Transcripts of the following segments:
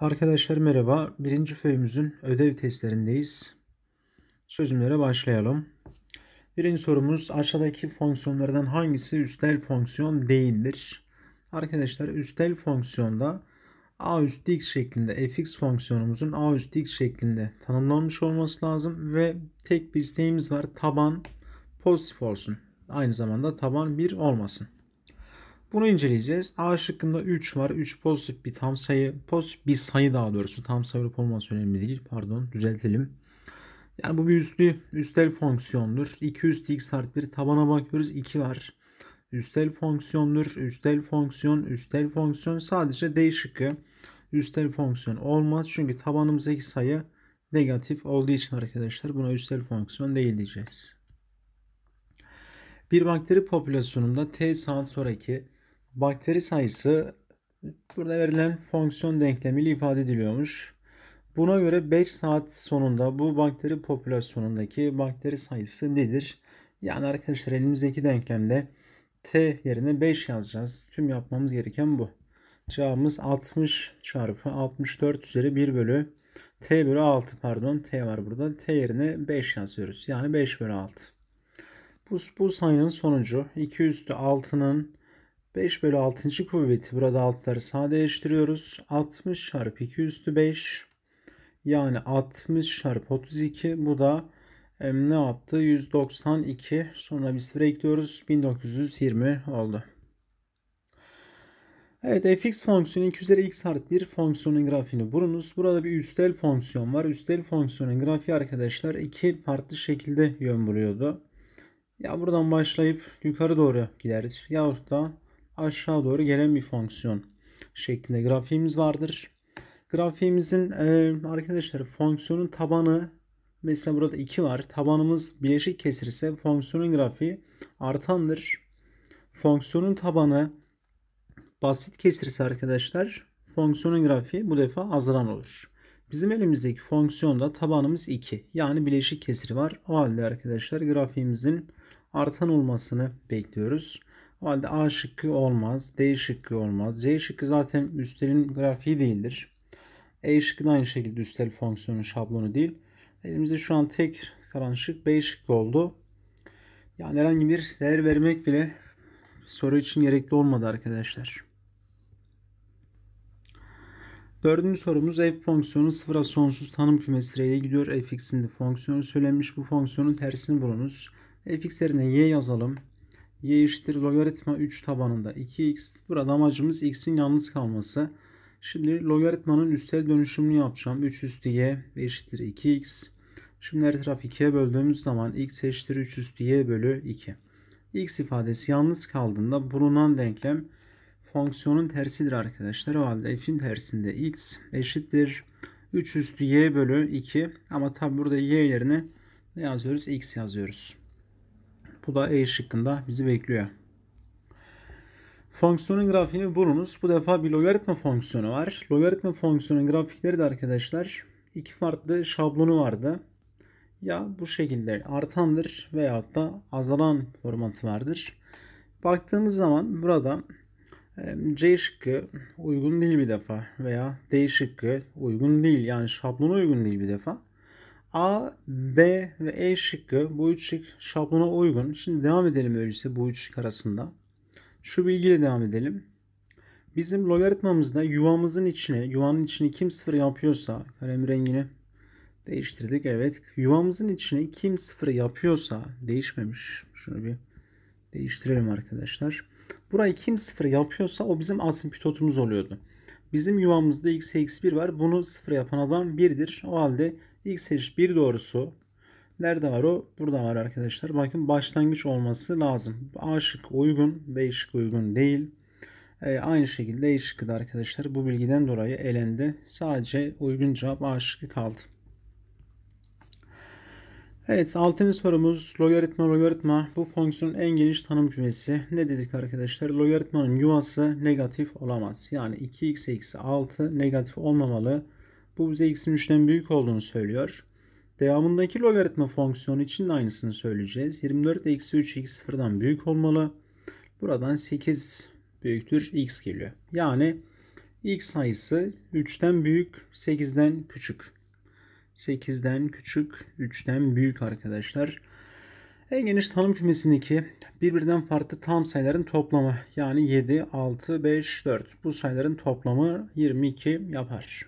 Arkadaşlar merhaba. Birinci föyümüzün ödev testlerindeyiz. Çözümlere başlayalım. Birinci sorumuz aşağıdaki fonksiyonlardan hangisi üstel fonksiyon değildir? Arkadaşlar üstel fonksiyonda a üst x şeklinde fx fonksiyonumuzun a üst x şeklinde tanımlanmış olması lazım ve tek bir isteğimiz var taban pozitif olsun. Aynı zamanda taban 1 olmasın. Bunu inceleyeceğiz. A şıkkında 3 var. 3 pozitif bir tam sayı. Pozitif bir sayı daha doğrusu. Tam sayı olup olması önemli değil. Pardon düzeltelim. Yani bu bir üstlü, üstel fonksiyondur. 2 üstü x artı 1 tabana bakıyoruz. 2 var. Üstel fonksiyondur. Üstel fonksiyon, üstel fonksiyon. Sadece D şıkkı üstel fonksiyon olmaz. Çünkü tabanımızdaki sayı negatif olduğu için arkadaşlar buna üstel fonksiyon değil diyeceğiz. Bir bakteri popülasyonunda T saat sonraki bakteri sayısı burada verilen fonksiyon denklemiyle ifade ediliyormuş. Buna göre 5 saat sonunda bu bakteri popülasyonundaki bakteri sayısı nedir? Yani arkadaşlar elimizdeki denklemde t yerine 5 yazacağız. Tüm yapmamız gereken bu. Cevabımız 60 çarpı 64 üzeri 1 bölü t bölü 6 pardon t var burada. t yerine 5 yazıyoruz. Yani 5 bölü 6. Bu, bu sayının sonucu 2 üstü 6'nın 5 bölü 6. kuvveti burada altları sadeleştiriyoruz. 60 çarpı 2 üstü 5 yani 60 çarpı 32 bu da ne yaptı? 192 sonra bir sıfır ekliyoruz. 1920 oldu. Evet fx fonksiyonun 2 üzeri x artı 1 fonksiyonun grafiğini bulunuz. Burada bir üstel fonksiyon var. Üstel fonksiyonun grafiği arkadaşlar iki farklı şekilde yön buluyordu. Ya buradan başlayıp yukarı doğru gideriz. Yahut da aşağı doğru gelen bir fonksiyon şeklinde grafiğimiz vardır. Grafiğimizin e, arkadaşlar fonksiyonun tabanı mesela burada 2 var. Tabanımız bileşik kesir ise fonksiyonun grafiği artandır. Fonksiyonun tabanı basit kesir ise arkadaşlar fonksiyonun grafiği bu defa azalan olur. Bizim elimizdeki fonksiyonda tabanımız 2. Yani bileşik kesir var. O halde arkadaşlar grafiğimizin artan olmasını bekliyoruz. O halde A şıkkı olmaz. D şıkkı olmaz. C şıkkı zaten üstelin grafiği değildir. E şıkkı da aynı şekilde üstel fonksiyonun şablonu değil. Elimizde şu an tek kalan şık B şıkkı oldu. Yani herhangi bir değer vermek bile soru için gerekli olmadı arkadaşlar. Dördüncü sorumuz f fonksiyonu sıfıra sonsuz tanım kümesi r'ye gidiyor. fx'in de fonksiyonu söylenmiş. Bu fonksiyonun tersini bulunuz. fx yerine y yazalım y eşittir logaritma 3 tabanında 2x. Burada amacımız x'in yalnız kalması. Şimdi logaritmanın üstel dönüşümünü yapacağım. 3 üstü y eşittir 2x. Şimdi her tarafı 2'ye böldüğümüz zaman x eşittir 3 üstü y bölü 2. x ifadesi yalnız kaldığında bulunan denklem fonksiyonun tersidir arkadaşlar. O halde f'in tersinde x eşittir 3 üstü y bölü 2 ama tabi burada y yerine ne yazıyoruz? x yazıyoruz. Bu da E şıkkında bizi bekliyor. Fonksiyonun grafiğini bulunuz. Bu defa bir logaritma fonksiyonu var. Logaritma fonksiyonun grafikleri de arkadaşlar iki farklı şablonu vardı. Ya bu şekilde artandır veyahut da azalan formatı vardır. Baktığımız zaman burada e, C şıkkı uygun değil bir defa veya D şıkkı uygun değil yani şablona uygun değil bir defa. A, B ve E şıkkı bu üç şık şablona uygun. Şimdi devam edelim öyleyse bu üç şık arasında. Şu bilgiyle devam edelim. Bizim logaritmamızda yuvamızın içine, yuvanın içine kim sıfır yapıyorsa, kalem rengini değiştirdik. Evet, yuvamızın içine kim sıfır yapıyorsa, değişmemiş. Şunu bir değiştirelim arkadaşlar. Burayı kim sıfır yapıyorsa o bizim asimptotumuz oluyordu. Bizim yuvamızda x, x1 var. Bunu sıfır yapan adam 1'dir. O halde X H1 doğrusu nerede var o? Burada var arkadaşlar. Bakın başlangıç olması lazım. A şık uygun, B şık uygun değil. E, aynı şekilde E şıkkı da arkadaşlar bu bilgiden dolayı elendi sadece uygun cevap A şıkkı kaldı. Evet altıncı sorumuz logaritma logaritma bu fonksiyonun en geniş tanım cümlesi ne dedik arkadaşlar logaritmanın yuvası negatif olamaz yani 2x eksi 6 negatif olmamalı bu bize x'in 3'ten büyük olduğunu söylüyor. Devamındaki logaritma fonksiyonu için de aynısını söyleyeceğiz. 24 eksi 3 x 0'dan büyük olmalı. Buradan 8 büyüktür x geliyor. Yani x sayısı 3'ten büyük 8'den küçük. 8'den küçük 3'ten büyük arkadaşlar. En geniş tanım kümesindeki birbirinden farklı tam sayıların toplamı yani 7, 6, 5, 4 bu sayıların toplamı 22 yapar.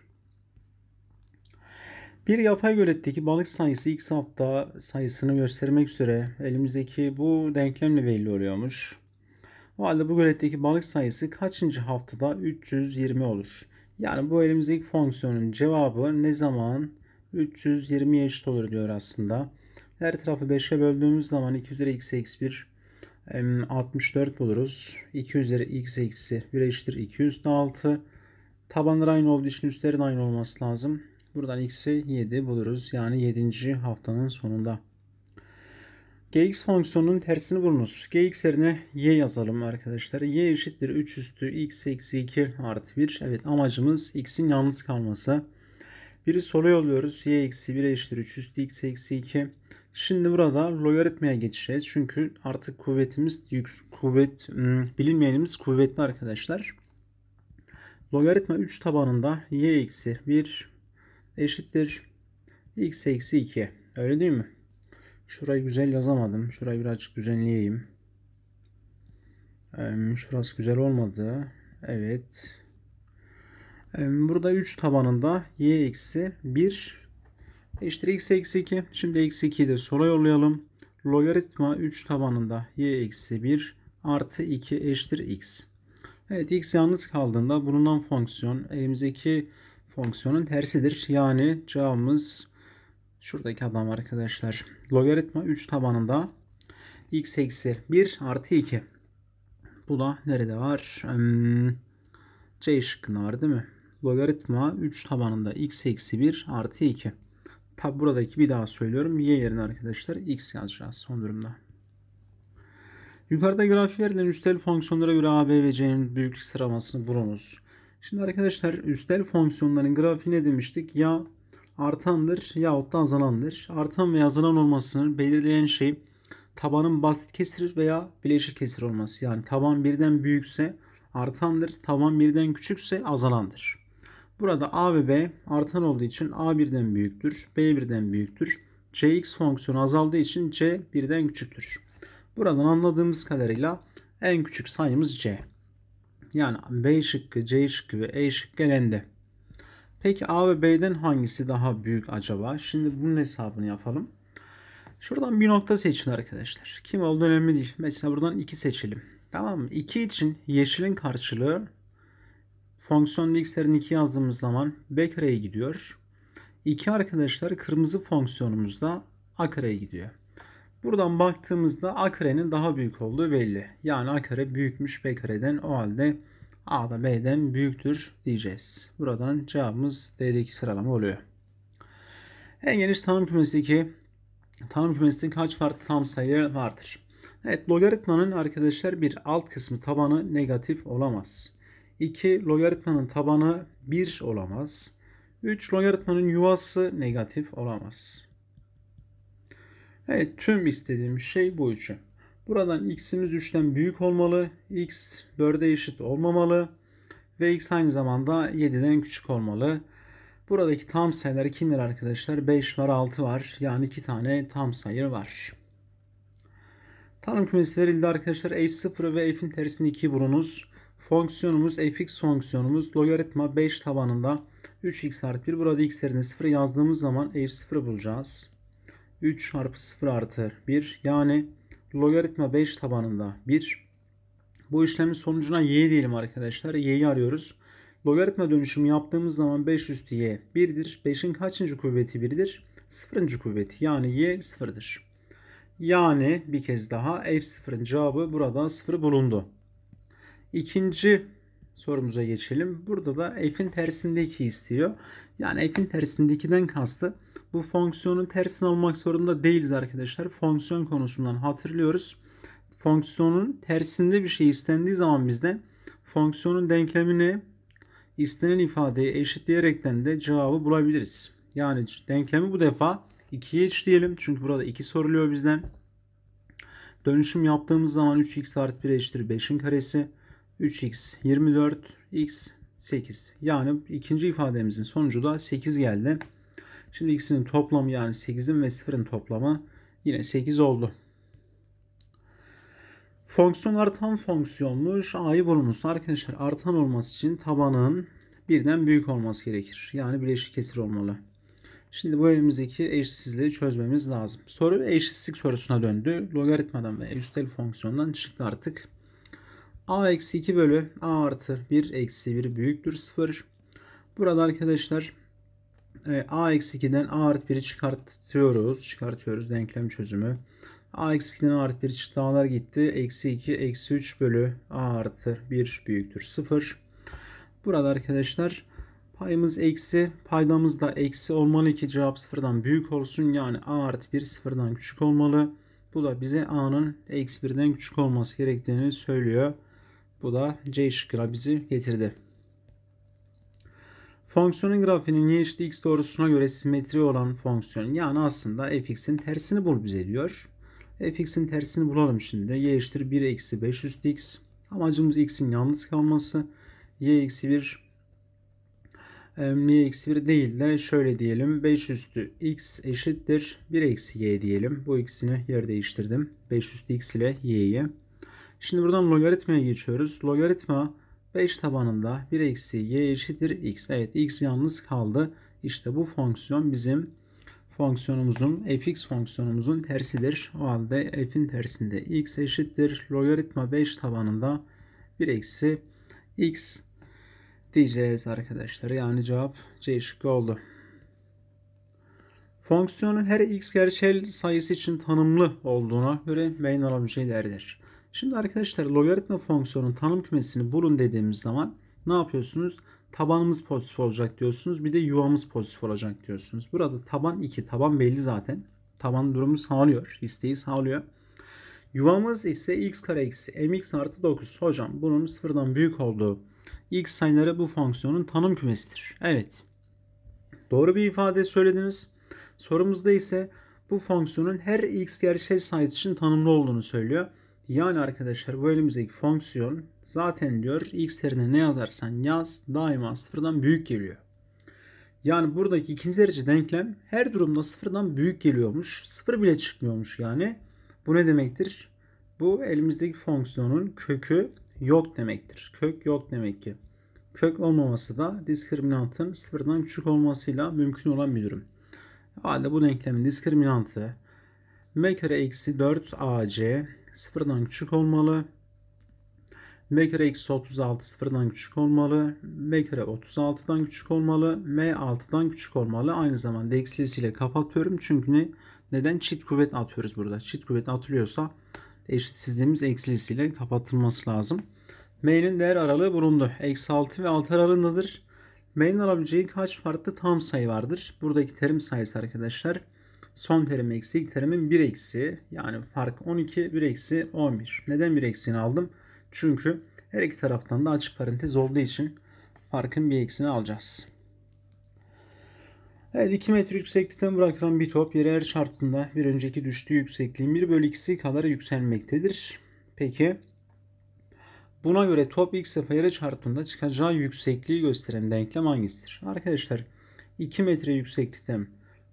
Bir yapay göletteki balık sayısı ilk hafta sayısını göstermek üzere elimizdeki bu denklemle belli oluyormuş. O halde bu göletteki balık sayısı kaçıncı haftada 320 olur? Yani bu elimizdeki fonksiyonun cevabı ne zaman 320 eşit olur diyor aslında. Her tarafı 5'e böldüğümüz zaman 2 üzeri x eksi 1 64 buluruz. 2 üzeri x eksi 1 eşittir 206. üstü Tabanlar aynı olduğu için üstlerin aynı olması lazım. Buradan x'i 7 buluruz. Yani 7. haftanın sonunda. Gx fonksiyonunun tersini bulunuz. Gx yerine y yazalım arkadaşlar. y eşittir 3 üstü x eksi 2 artı 1. Evet amacımız x'in yalnız kalması. Biri sola yolluyoruz. y eksi 1 eşittir 3 üstü x eksi 2. Şimdi burada logaritmaya geçeceğiz. Çünkü artık kuvvetimiz yük, kuvvet hmm, bilinmeyenimiz kuvvetli arkadaşlar. Logaritma 3 tabanında y eksi 1 eşittir x eksi 2. Öyle değil mi? Şurayı güzel yazamadım. Şurayı birazcık düzenleyeyim. Şurası güzel olmadı. Evet. Burada 3 tabanında y eksi 1 eşittir x eksi 2. Şimdi eksi 2'yi de sola yollayalım. Logaritma 3 tabanında y eksi 1 artı 2 eşittir x. Evet x yalnız kaldığında bundan fonksiyon elimizdeki fonksiyonun tersidir. Yani cevabımız şuradaki adam arkadaşlar. Logaritma 3 tabanında x eksi 1 artı 2. Bu da nerede var? Hmm, C şıkkında var değil mi? Logaritma 3 tabanında x eksi 1 artı 2. tab buradaki bir daha söylüyorum. Y yerine arkadaşlar x yazacağız son durumda. Yukarıda grafiği verilen üstel fonksiyonlara göre a, b ve c'nin büyüklük sıralamasını bulunuz. Şimdi arkadaşlar üstel fonksiyonların grafiği ne demiştik? Ya artandır yahut da azalandır. Artan veya azalan olmasını belirleyen şey tabanın basit kesir veya bileşik kesir olması. Yani taban birden büyükse artandır, taban birden küçükse azalandır. Burada A ve B artan olduğu için A birden büyüktür, B birden büyüktür. Cx fonksiyonu azaldığı için C birden küçüktür. Buradan anladığımız kadarıyla en küçük sayımız C. Yani B şıkkı, C şıkkı ve E şıkkı elendi. Peki A ve B'den hangisi daha büyük acaba? Şimdi bunun hesabını yapalım. Şuradan bir nokta seçin arkadaşlar. Kim olduğu önemli değil. Mesela buradan 2 seçelim. Tamam mı? 2 için yeşilin karşılığı fonksiyon x'lerin 2 yazdığımız zaman b kareye gidiyor. 2 arkadaşlar kırmızı fonksiyonumuzda a kareye gidiyor. Buradan baktığımızda A karenin daha büyük olduğu belli. Yani A kare büyükmüş B kareden o halde A da B'den büyüktür diyeceğiz. Buradan cevabımız D'deki sıralama oluyor. En geniş tanım kümesi ki tanım kümesinin kaç farklı tam sayı vardır? Evet logaritmanın arkadaşlar bir alt kısmı tabanı negatif olamaz. 2 logaritmanın tabanı 1 olamaz. 3 logaritmanın yuvası negatif olamaz. Evet tüm istediğim şey bu üçü. Buradan x'imiz 3'ten büyük olmalı. x 4'e eşit olmamalı. Ve x aynı zamanda 7'den küçük olmalı. Buradaki tam sayılar kimler arkadaşlar? 5 var 6 var. Yani 2 tane tam sayı var. Tanım kümesi verildi arkadaşlar. f0 ve f'in tersini 2 bulunuz. Fonksiyonumuz fx fonksiyonumuz logaritma 5 tabanında 3x artı 1. Burada x yerine 0 yazdığımız zaman f0 bulacağız. 3 çarpı 0 artı 1 yani logaritma 5 tabanında 1. Bu işlemin sonucuna y diyelim arkadaşlar. y'yi arıyoruz. Logaritma dönüşümü yaptığımız zaman 5 üstü y 1'dir. 5'in kaçıncı kuvveti 1'dir? 0. kuvveti yani y 0'dır. Yani bir kez daha f0'ın cevabı burada 0 bulundu. İkinci sorumuza geçelim. Burada da f'in tersindeki istiyor. Yani f'in tersindekinden kastı bu fonksiyonun tersini almak zorunda değiliz arkadaşlar. Fonksiyon konusundan hatırlıyoruz. Fonksiyonun tersinde bir şey istendiği zaman bizden fonksiyonun denklemini istenen ifadeyi eşitleyerekten de cevabı bulabiliriz. Yani denklemi bu defa 2'ye eşitleyelim. Çünkü burada 2 soruluyor bizden. Dönüşüm yaptığımız zaman 3x artı 1 eşittir 5'in karesi. 3x 24, x 8. Yani ikinci ifademizin sonucu da 8 geldi. Şimdi ikisinin toplamı yani 8'in ve 0'ın toplamı yine 8 oldu. Fonksiyon artan fonksiyonmuş. A'yı bulmuşsun. Arkadaşlar artan olması için tabanın birden büyük olması gerekir. Yani bileşik kesir olmalı. Şimdi bu elimizdeki eşitsizliği çözmemiz lazım. Soru eşitsizlik sorusuna döndü. Logaritmadan ve üstel fonksiyondan çıktı artık. a eksi 2 bölü a artı 1 eksi 1 büyüktür 0. Burada arkadaşlar e, a eksi 2'den a artı 1'i çıkartıyoruz. Çıkartıyoruz denklem çözümü. a eksi 2'den a artı 1 çıktı gitti. Eksi 2 eksi 3 bölü a artı 1 büyüktür 0. Burada arkadaşlar payımız eksi paydamız da eksi olmalı ki cevap 0'dan büyük olsun. Yani a artı 1 0'dan küçük olmalı. Bu da bize a'nın eksi 1'den küçük olması gerektiğini söylüyor. Bu da C şıkkına bizi getirdi. Fonksiyonun grafiğinin y eşit x doğrusuna göre simetri olan fonksiyon yani aslında fx'in tersini bul bize diyor. fx'in tersini bulalım şimdi. y eşittir 1 eksi 5 üstü x. Amacımız x'in yalnız kalması. y eksi 1 y eksi 1 değil de şöyle diyelim. 5 üstü x eşittir 1 eksi y diyelim. Bu ikisini yer değiştirdim. 5 üstü x ile y'yi. Şimdi buradan logaritmaya geçiyoruz. Logaritma 5 tabanında 1 eksi y eşittir x. Evet x yalnız kaldı. İşte bu fonksiyon bizim fonksiyonumuzun fx fonksiyonumuzun tersidir. O halde f'in tersinde x eşittir. Logaritma 5 tabanında 1 eksi x diyeceğiz arkadaşlar. Yani cevap C şıkkı oldu. Fonksiyonu her x gerçel sayısı için tanımlı olduğuna göre Meynal objelerdir. Şimdi arkadaşlar logaritma fonksiyonun tanım kümesini bulun dediğimiz zaman ne yapıyorsunuz? Tabanımız pozitif olacak diyorsunuz. Bir de yuvamız pozitif olacak diyorsunuz. Burada taban 2. Taban belli zaten. Taban durumu sağlıyor. isteği sağlıyor. Yuvamız ise x kare eksi mx artı 9. Hocam bunun sıfırdan büyük olduğu x sayıları bu fonksiyonun tanım kümesidir. Evet. Doğru bir ifade söylediniz. Sorumuzda ise bu fonksiyonun her x gerçek sayısı için tanımlı olduğunu söylüyor. Yani arkadaşlar bu elimizdeki fonksiyon zaten diyor x yerine ne yazarsan yaz daima sıfırdan büyük geliyor. Yani buradaki ikinci derece denklem her durumda sıfırdan büyük geliyormuş. Sıfır bile çıkmıyormuş yani. Bu ne demektir? Bu elimizdeki fonksiyonun kökü yok demektir. Kök yok demek ki. Kök olmaması da diskriminantın sıfırdan küçük olmasıyla mümkün olan bir durum. Halde bu denklemin diskriminantı m kare eksi 4 ac sıfırdan küçük olmalı. M kare x 36 sıfırdan küçük olmalı. M kare 36'dan küçük olmalı. M 6'dan küçük olmalı. Aynı zamanda eksilisiyle kapatıyorum. Çünkü ne? neden çift kuvvet atıyoruz burada? Çift kuvvet atılıyorsa eşitsizliğimiz eksilisiyle kapatılması lazım. M'nin değer aralığı bulundu. Eksi 6 ve 6 aralığındadır. M'nin alabileceği kaç farklı tam sayı vardır? Buradaki terim sayısı arkadaşlar son terim eksi ilk terimin 1 eksi yani fark 12 1 eksi 11. Neden 1 eksiğini aldım? Çünkü her iki taraftan da açık parantez olduğu için farkın bir eksiğini alacağız. Evet 2 metre yükseklikten bırakılan bir top yere her şartında bir önceki düştüğü yüksekliğin 1 bölü 2'si kadar yükselmektedir. Peki buna göre top ilk sefer yere çarptığında çıkacağı yüksekliği gösteren denklem hangisidir? Arkadaşlar 2 metre yükseklikten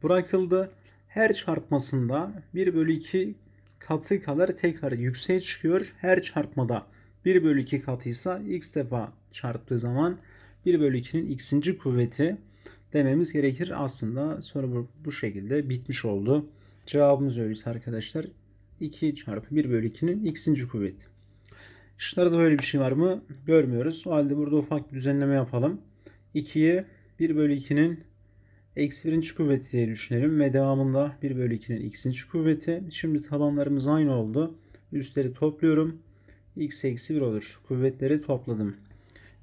bırakıldı. Her çarpmasında 1 bölü 2 katı kadar tekrar yükseğe çıkıyor. Her çarpmada 1 bölü 2 katıysa x defa çarptığı zaman 1 bölü 2'nin x'inci kuvveti dememiz gerekir. Aslında soru bu şekilde bitmiş oldu. Cevabımız öyleyse arkadaşlar 2 çarpı 1 bölü 2'nin x'inci kuvveti. Şıklarda böyle bir şey var mı? Görmüyoruz. O halde burada ufak bir düzenleme yapalım. 2'ye 1 bölü 2'nin Eksi birinci kuvveti diye düşünelim ve devamında 1 bölü 2'nin x'inci kuvveti. Şimdi tabanlarımız aynı oldu. Üstleri topluyorum. x eksi 1 olur. Kuvvetleri topladım.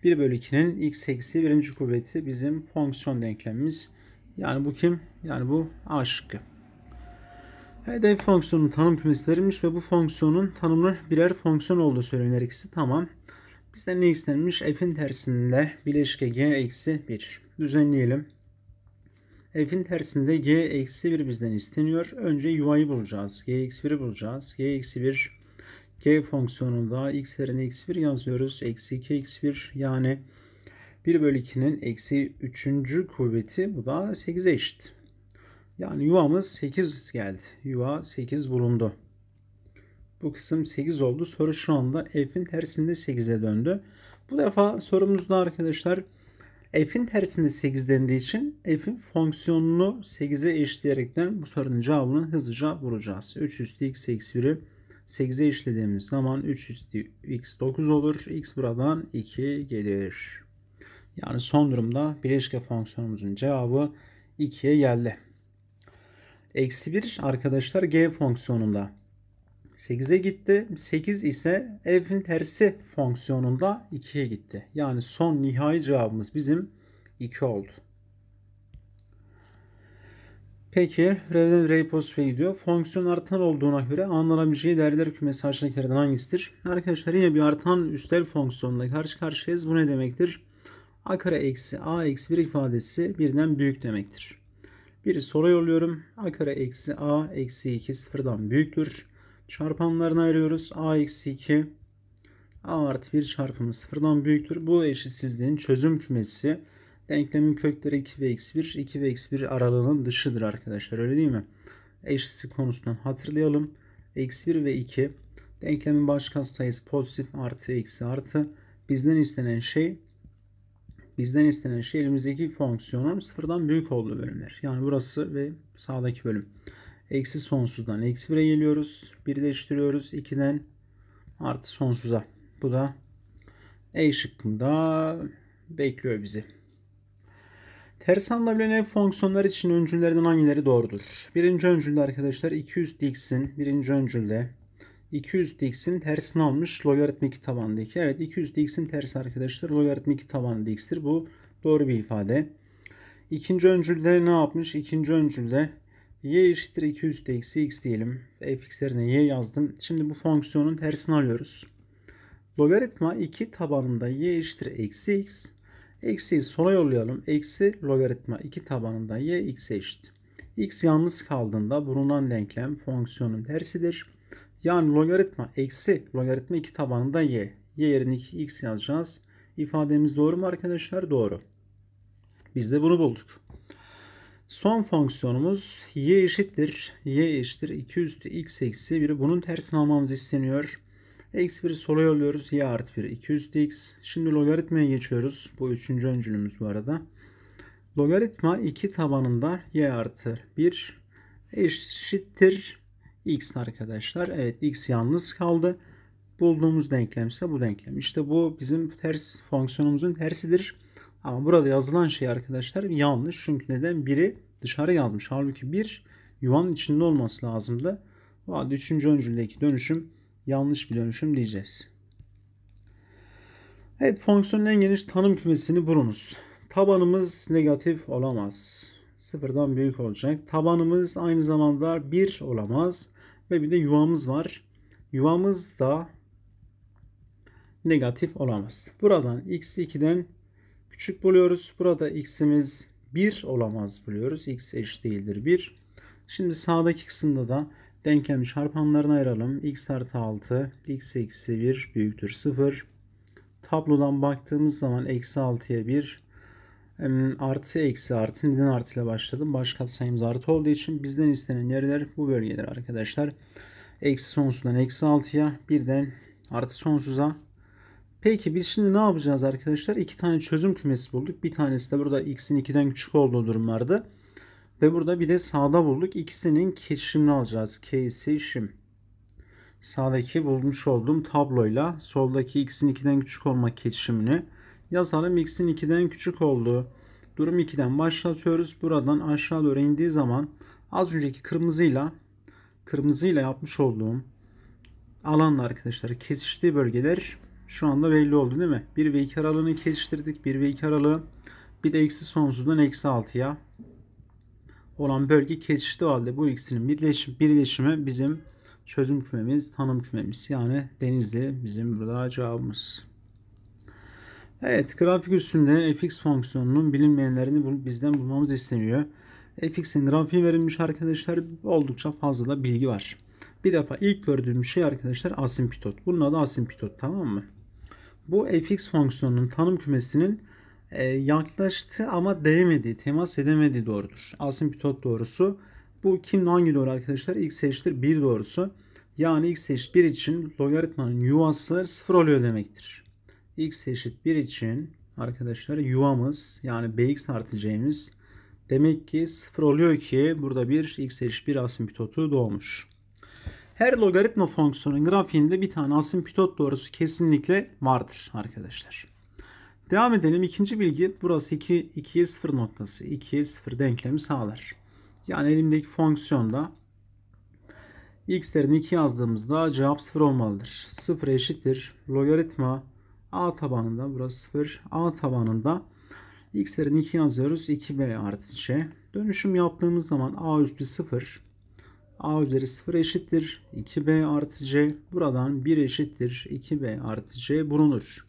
1 bölü 2'nin x eksi birinci kuvveti bizim fonksiyon denklemimiz. Yani bu kim? Yani bu a şıkkı. Hedef fonksiyonun tanım kümesi verilmiş ve bu fonksiyonun tanımlı birer fonksiyon olduğu söylenir. İkisi tamam. Bizden ne istenmiş? F'in tersinde bileşke g eksi 1. Düzenleyelim f'in tersinde g eksi 1 bizden isteniyor. Önce u'yu bulacağız. g eksi 1'i bulacağız. g eksi 1 g fonksiyonunda x yerine eksi 1 yazıyoruz. Eksi 2 eksi 1 yani 1 bölü 2'nin eksi 3. kuvveti bu da 8'e eşit. Yani yuvamız 8 geldi. Yuva 8 bulundu. Bu kısım 8 oldu. Soru şu anda f'in tersinde 8'e döndü. Bu defa sorumuzda arkadaşlar f'in tersinde 8 dendiği için f'in fonksiyonunu 8'e eşleyerekten bu sorunun cevabını hızlıca bulacağız. 3 üstü x eksi 1'i 8'e işlediğimiz zaman 3 üstü x 9 olur. x buradan 2 gelir. Yani son durumda bileşke fonksiyonumuzun cevabı 2'ye geldi. Eksi 1 arkadaşlar g fonksiyonunda. 8'e gitti. 8 ise f'in tersi fonksiyonunda 2'ye gitti. Yani son nihai cevabımız bizim 2 oldu. Peki Revden Ray Postway diyor. Fonksiyon artan olduğuna göre anlanabileceği değerler kümesi aşağıdakilerden hangisidir? Arkadaşlar yine bir artan üstel fonksiyonla karşı karşıyayız. Bu ne demektir? A kare eksi A eksi 1 ifadesi birden büyük demektir. Biri sola yolluyorum. A kare eksi A eksi 2 sıfırdan büyüktür. Çarpanlarını ayırıyoruz. a eksi 2 a artı 1 çarpımı sıfırdan büyüktür. Bu eşitsizliğin çözüm kümesi denklemin kökleri 2 ve eksi 1. 2 ve eksi 1 aralığının dışıdır arkadaşlar öyle değil mi? Eşitsi konusundan hatırlayalım. Eksi 1 ve 2 denklemin baş katsayısı pozitif artı eksi artı. Bizden istenen şey bizden istenen şey elimizdeki fonksiyonun sıfırdan büyük olduğu bölümler. Yani burası ve sağdaki bölüm. Eksi sonsuzdan eksi 1'e geliyoruz. 1'i değiştiriyoruz. 2'den artı sonsuza. Bu da E şıkkında bekliyor bizi. Ters alınabilen fonksiyonlar için öncüllerden hangileri doğrudur? Birinci öncülde arkadaşlar 200 dx'in birinci öncülde 200 dx'in tersini almış logaritmik tabandaki. Evet 200 dx'in tersi arkadaşlar logaritmik tabanı dx'tir. Bu doğru bir ifade. İkinci öncülde ne yapmış? İkinci öncülde y eşittir 2 üstü eksi x diyelim. fx yerine y yazdım. Şimdi bu fonksiyonun tersini alıyoruz. Logaritma 2 tabanında y eşittir eksi x. Eksiyi sola yollayalım. Eksi logaritma 2 tabanında y x eşit. x yalnız kaldığında bulunan denklem fonksiyonun tersidir. Yani logaritma eksi logaritma 2 tabanında y. y yerine 2x yazacağız. İfademiz doğru mu arkadaşlar? Doğru. Biz de bunu bulduk. Son fonksiyonumuz y eşittir. y eşittir 2 üstü x eksi 1. Bunun tersini almamız isteniyor. Eksi 1'i sola yolluyoruz. y artı 1 2 üstü x. Şimdi logaritmaya geçiyoruz. Bu üçüncü öncülümüz bu arada. Logaritma 2 tabanında y artı 1 eşittir x arkadaşlar. Evet x yalnız kaldı. Bulduğumuz denklem ise bu denklem. İşte bu bizim ters fonksiyonumuzun tersidir. Ama burada yazılan şey arkadaşlar yanlış. Çünkü neden? Biri dışarı yazmış. Halbuki bir yuvanın içinde olması lazımdı. Bu halde üçüncü öncüldeki dönüşüm yanlış bir dönüşüm diyeceğiz. Evet fonksiyonun en geniş tanım kümesini bulunuz. Tabanımız negatif olamaz. Sıfırdan büyük olacak. Tabanımız aynı zamanda bir olamaz. Ve bir de yuvamız var. Yuvamız da negatif olamaz. Buradan x2'den küçük buluyoruz. Burada x'imiz 1 olamaz buluyoruz. x eş değildir 1. Şimdi sağdaki kısımda da denklem çarpanlarına ayıralım. x artı 6, x eksi 1 büyüktür 0. Tablodan baktığımız zaman eksi 6'ya 1 artı eksi artı neden artı ile başladım. Başka katsayımız artı olduğu için bizden istenen yerler bu bölgeler arkadaşlar. Eksi sonsuzdan eksi 6'ya birden artı sonsuza Peki biz şimdi ne yapacağız arkadaşlar? İki tane çözüm kümesi bulduk. Bir tanesi de burada x'in 2'den küçük olduğu durumlarda. Ve burada bir de sağda bulduk. İkisinin kesişimini alacağız. Kesişim. Sağdaki bulmuş olduğum tabloyla soldaki x'in 2'den küçük olma kesişimini yazalım. x'in 2'den küçük olduğu durum 2'den başlatıyoruz. Buradan aşağı doğru indiği zaman az önceki kırmızıyla kırmızıyla yapmış olduğum alanla arkadaşlar kesiştiği bölgeler şu anda belli oldu değil mi? 1 ve 2 aralığını kesiştirdik. 1 ve 2 aralığı bir de eksi sonsuzdan eksi 6'ya olan bölge kesişti o halde bu ikisinin birleşim, birleşimi bizim çözüm kümemiz, tanım kümemiz. Yani denizli bizim burada cevabımız. Evet grafik üstünde fx fonksiyonunun bilinmeyenlerini bizden bulmamız isteniyor. fx'in grafiği verilmiş arkadaşlar oldukça fazla da bilgi var. Bir defa ilk gördüğüm şey arkadaşlar asimptot. Bunun adı asimptot tamam mı? bu fx fonksiyonunun tanım kümesinin e, yaklaştı ama değmediği, temas edemediği doğrudur. Asimptot doğrusu. Bu kim hangi doğru arkadaşlar? x eşittir 1 doğrusu. Yani x eşit 1 için logaritmanın yuvası 0 oluyor demektir. x eşit 1 için arkadaşlar yuvamız yani bx artı c'miz demek ki 0 oluyor ki burada bir x eşit 1 asimptotu doğmuş. Her logaritma fonksiyonun grafiğinde bir tane asimptot doğrusu kesinlikle vardır arkadaşlar. Devam edelim. İkinci bilgi burası 2, 2'ye 0 noktası. 2'ye 0 denklemi sağlar. Yani elimdeki fonksiyonda x'lerin 2 yazdığımızda cevap 0 olmalıdır. 0 eşittir. Logaritma a tabanında burası 0. a tabanında x'lerin 2 yazıyoruz. 2b artı c. Dönüşüm yaptığımız zaman a üstü 0. A üzeri 0 eşittir 2B artı C. Buradan 1 eşittir 2B artı C bulunur.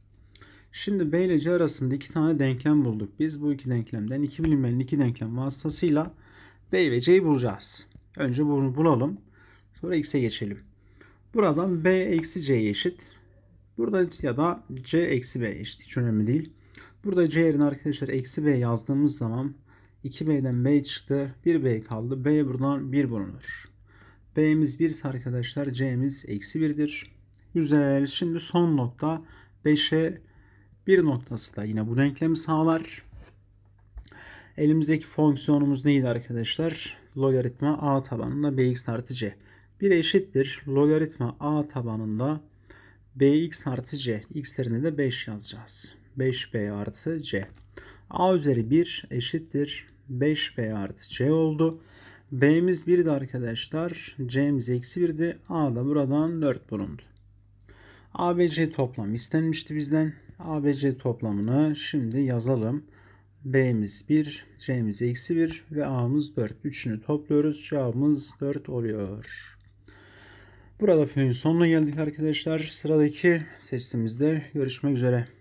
Şimdi B ile C arasında iki tane denklem bulduk. Biz bu iki denklemden iki bilinmeyen iki denklem vasıtasıyla B ve C'yi bulacağız. Önce bunu bulalım. Sonra X'e geçelim. Buradan B eksi C eşit. Burada ya da C eksi B eşit. Hiç önemli değil. Burada C yerine arkadaşlar eksi B yazdığımız zaman 2B'den B çıktı. 1B kaldı. B buradan 1 bulunur. B'miz 1 ise arkadaşlar C'miz eksi 1'dir. Güzel. Şimdi son nokta 5'e 1 noktası da yine bu denklemi sağlar. Elimizdeki fonksiyonumuz neydi arkadaşlar? Logaritma a tabanında bx artı c. 1 eşittir. Logaritma a tabanında bx artı c. X'lerine de 5 yazacağız. 5b artı c. a üzeri 1 eşittir. 5b artı c oldu. B'miz 1'di arkadaşlar. C'miz eksi 1'di. A da buradan 4 bulundu. ABC toplam istenmişti bizden. ABC toplamını şimdi yazalım. B'miz 1, C'miz eksi 1 ve A'mız 4. Üçünü topluyoruz. Cevabımız 4 oluyor. Burada föyün sonuna geldik arkadaşlar. Sıradaki testimizde görüşmek üzere.